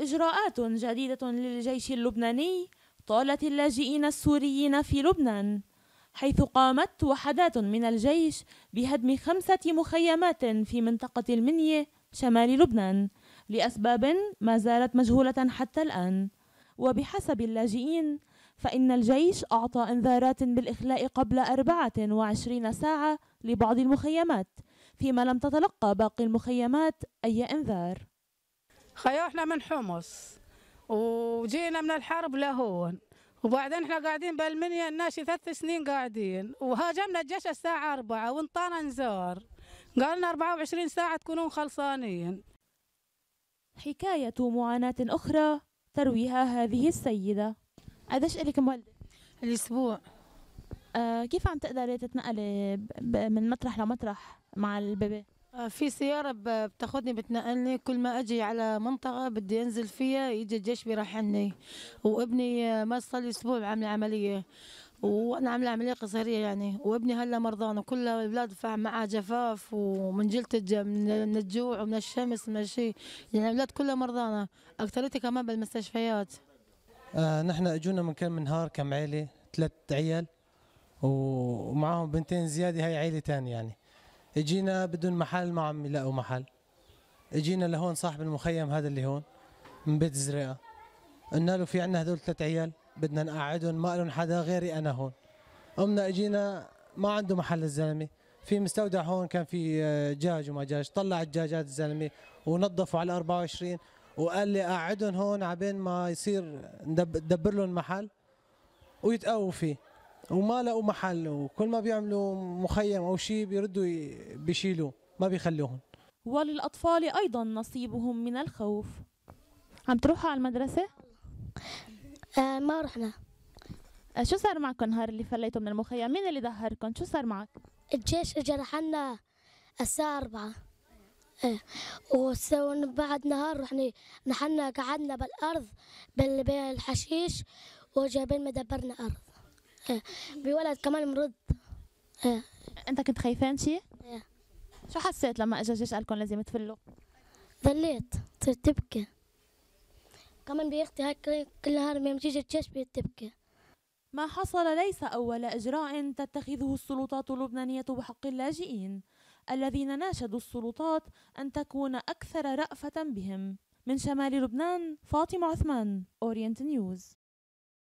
إجراءات جديدة للجيش اللبناني طالت اللاجئين السوريين في لبنان حيث قامت وحدات من الجيش بهدم خمسة مخيمات في منطقة المنية شمال لبنان لأسباب ما زالت مجهولة حتى الآن وبحسب اللاجئين فإن الجيش أعطى إنذارات بالإخلاء قبل 24 ساعة لبعض المخيمات فيما لم تتلقى باقي المخيمات أي إنذار خيو احنا من حمص وجينا من الحرب لهون وبعدين احنا قاعدين بالمنيا الناشي ثلاث سنين قاعدين وهاجمنا الجيش الساعة أربعة وانطانا نزار قالنا 24 ساعة تكونون خلصانين حكاية معاناة أخرى ترويها هذه السيدة قداش إلك مولدة؟ الأسبوع آه كيف عم تقدري تتنقلي من مطرح لمطرح مع البيبي؟ آه، في سيارة بتاخذني بتنقلني كل ما أجي على منطقة بدي أنزل فيها يجي الجيش بيرحلني وابني آه، ما صار لي أسبوع عامل عملية وأنا عاملة عملية قصيرية يعني وابني هلا مرضان وكل الاولاد معاه جفاف ومن جلد من الجوع ومن الشمس من الشيء يعني الاولاد كلها مرضانة اكثريتي كمان بالمستشفيات آه نحن اجونا من كم نهار كم عيلة ثلاث عيال ومعاهم بنتين زيادة هاي عيلة ثانية يعني اجينا بدون محل ما عم يلاقوا محل اجينا لهون صاحب المخيم هذا اللي هون من بيت الزريقه قلنا له في عندنا هدول ثلاث عيال بدنا نقعدهم ما لهم حدا غيري انا هون قمنا اجينا ما عنده محل الزلمه في مستودع هون كان في دجاج آه، وما دجاج طلع الدجاجات الزلمه ونظفوا على 24 وقال لي قعدهم هون عبين ما يصير ندبر لهم محل ويتقووا فيه وما لقوا محل وكل ما بيعملوا مخيم او شيء بيردوا بيشيلوه ما بيخلوهم وللاطفال ايضا نصيبهم من الخوف عم تروحوا على المدرسه آه ما رحنا آه شو صار معكم النهار اللي فليتوا من المخيم مين اللي دهركم شو صار معك الجيش اجى لحنا الساعه 4 ايه وسوون بعد نهار رحنا نحن قعدنا بالارض بالحشيش وجايبين مدبرنا ارض اه، بولد كمان مرض ايه انت كنت خايفان شيء؟ ايه شو حسيت لما اجى جيش قالكم لازم تفلوا؟ ظليت صرت تبكي كمان بيختي هيك كل نهار ما بتيجي الجيش بتبكي ما حصل ليس أول إجراء تتخذه السلطات اللبنانية بحق اللاجئين الذين ناشدوا السلطات أن تكون أكثر رأفة بهم من شمال لبنان فاطمة عثمان أورينت نيوز